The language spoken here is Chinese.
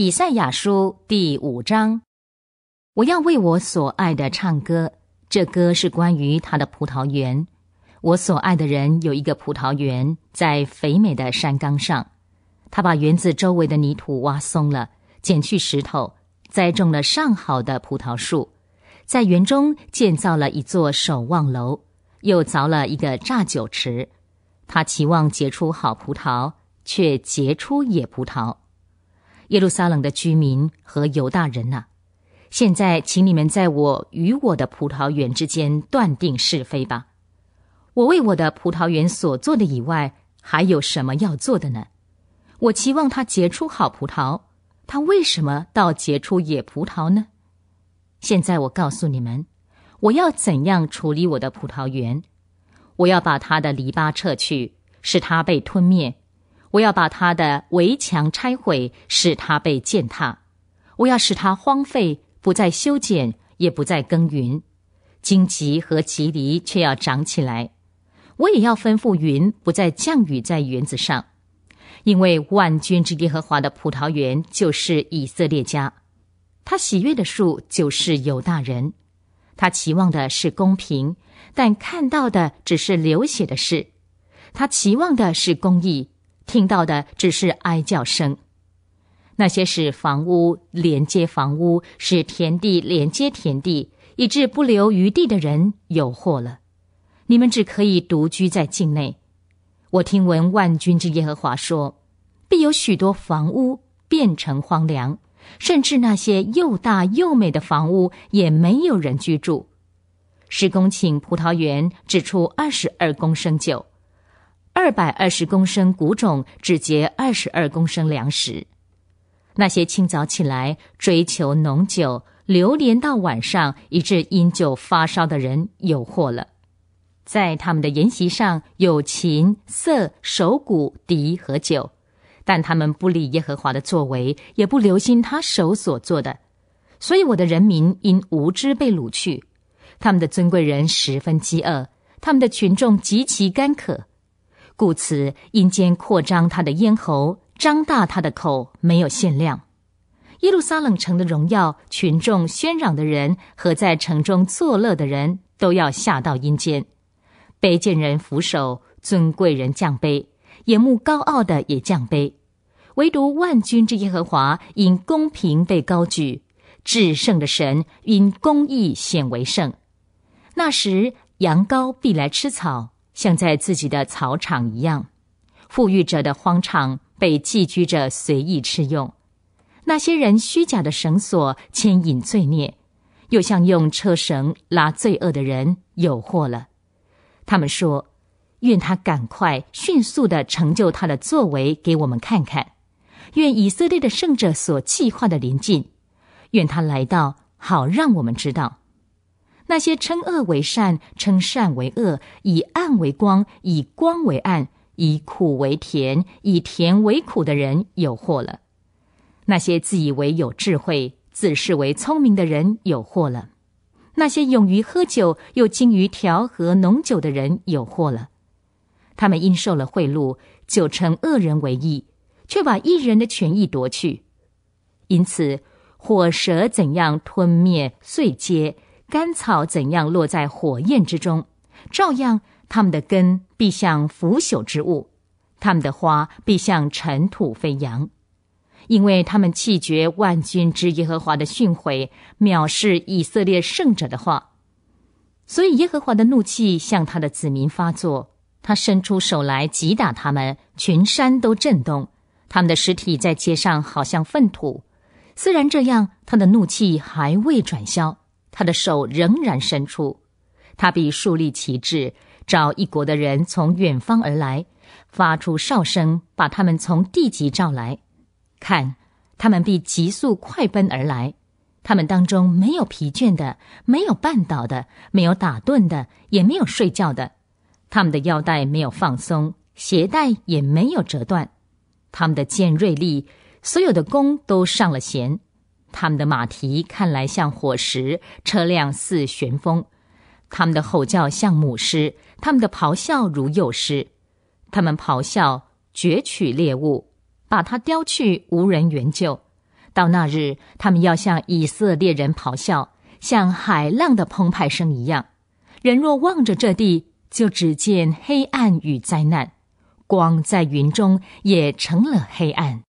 以赛亚书第五章，我要为我所爱的唱歌，这歌是关于他的葡萄园。我所爱的人有一个葡萄园，在肥美的山岗上。他把园子周围的泥土挖松了，剪去石头，栽种了上好的葡萄树，在园中建造了一座守望楼，又凿了一个榨酒池。他期望结出好葡萄，却结出野葡萄。耶路撒冷的居民和犹大人呐，现在请你们在我与我的葡萄园之间断定是非吧。我为我的葡萄园所做的以外，还有什么要做的呢？我期望它结出好葡萄，它为什么倒结出野葡萄呢？现在我告诉你们，我要怎样处理我的葡萄园？我要把它的篱笆撤去，使它被吞灭。我要把他的围墙拆毁，使他被践踏；我要使他荒废，不再修剪，也不再耕耘。荆棘和棘藜却要长起来。我也要吩咐云不再降雨在园子上，因为万军之耶和华的葡萄园就是以色列家，他喜悦的树就是犹大人。他期望的是公平，但看到的只是流血的事；他期望的是公义。听到的只是哀叫声，那些使房屋连接房屋、使田地连接田地，以致不留余地的人有祸了。你们只可以独居在境内。我听闻万军之耶和华说，必有许多房屋变成荒凉，甚至那些又大又美的房屋也没有人居住。十公顷葡萄园只出二十二公升酒。二百二十公升谷种只结二十二公升粮食，那些清早起来追求浓酒，流连到晚上，以致饮酒发烧的人有祸了。在他们的筵席上有琴、瑟、手鼓、笛和酒，但他们不理耶和华的作为，也不留心他手所做的，所以我的人民因无知被掳去，他们的尊贵人十分饥饿，他们的群众极其干渴。故此，阴间扩张他的咽喉，张大他的口，没有限量。耶路撒冷城的荣耀，群众喧嚷的人和在城中作乐的人都要下到阴间。卑贱人俯首，尊贵人降卑，眼目高傲的也降卑。唯独万军之耶和华因公平被高举，至圣的神因公义显为圣。那时，羊羔必来吃草。像在自己的草场一样，富裕者的荒场被寄居者随意吃用；那些人虚假的绳索牵引罪孽，又像用车绳拉罪恶的人，有祸了。他们说：“愿他赶快、迅速地成就他的作为给我们看看。愿以色列的圣者所计划的临近，愿他来到，好让我们知道。”那些称恶为善、称善为恶、以暗为光、以光为暗、以苦为甜、以甜为苦的人有祸了；那些自以为有智慧、自视为聪明的人有祸了；那些勇于喝酒又精于调和浓酒的人有祸了。他们因受了贿赂，就称恶人为义，却把义人的权益夺去。因此，火蛇怎样吞灭碎阶？甘草怎样落在火焰之中，照样，他们的根必像腐朽之物，他们的花必像尘土飞扬，因为他们弃绝万军之耶和华的训诲，藐视以色列圣者的话，所以耶和华的怒气向他的子民发作，他伸出手来击打他们，群山都震动，他们的尸体在街上好像粪土。虽然这样，他的怒气还未转消。他的手仍然伸出，他必树立旗帜，召一国的人从远方而来，发出哨声，把他们从地极召来。看，他们必急速快奔而来，他们当中没有疲倦的，没有绊倒的，没有打盹的，也没有睡觉的。他们的腰带没有放松，鞋带也没有折断，他们的剑锐利，所有的弓都上了弦。他们的马蹄看来像火石，车辆似旋风；他们的吼叫像母狮，他们的咆哮如幼狮。他们咆哮，攫取猎物，把它叼去，无人援救。到那日，他们要向以色列人咆哮，像海浪的澎湃声一样。人若望着这地，就只见黑暗与灾难；光在云中也成了黑暗。